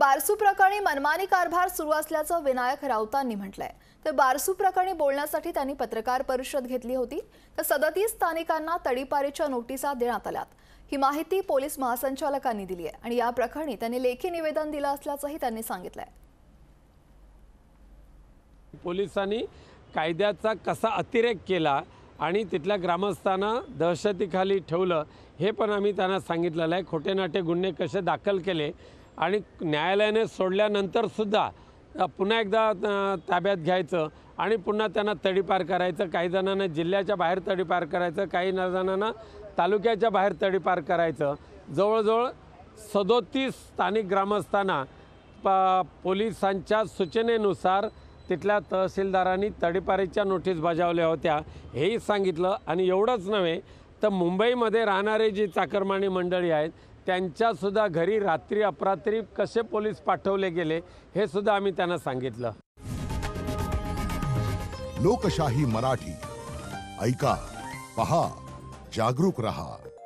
बारसू प्रकरणी मनमानी कारभार सुरू असल्याचं विनायक राऊतांनी म्हटलंय तर बारसू प्रकरणी बोलण्यासाठी त्यांनी पत्रकार परिषद घेतली होती तर सदतीस स्थानिकांना तडीपारीच्या नोटिसा देण्यात आल्यात ही माहिती पोलीस महासंचालकांनी दिली आहे आणि या प्रकरणी त्यांनी लेखी निवेदन दिलं असल्याचंही त्यांनी सांगितलंय पोलिसांनी कायद्याचा कसा अतिरेक केला आणि तिथल्या ग्रामस्थांना दहशतीखाली ठेवलं हे पण आम्ही त्यांना सांगितलेलं आहे खोटे नाटे गुन्हे कसे दाखल केले आणि न्यायालयाने सोडल्यानंतरसुद्धा पुन्हा एकदा ताब्यात घ्यायचं आणि पुन्हा त्यांना तडीपार करायचं काही जणांना जिल्ह्याच्या बाहेर तडीपार करायचं काही जणांना तालुक्याच्या बाहेर तडीपार करायचं जवळजवळ सदोतीस स्थानिक ग्रामस्थांना प पोलिसांच्या सूचनेनुसार तिथल्या तहसीलदारांनी तडीपारीच्या नोटीस बजावल्या होत्या हेही सांगितलं आणि एवढंच नव्हे तर मुंबईमध्ये राहणारे जी चाकरमाणी मंडळी आहेत त्यांच्यासुद्धा घरी रात्री अपरात्री कसे पोलीस पाठवले गेले हे सुद्धा आम्ही त्यांना सांगितलं लोकशाही मराठी ऐका पहा जागरूक रहा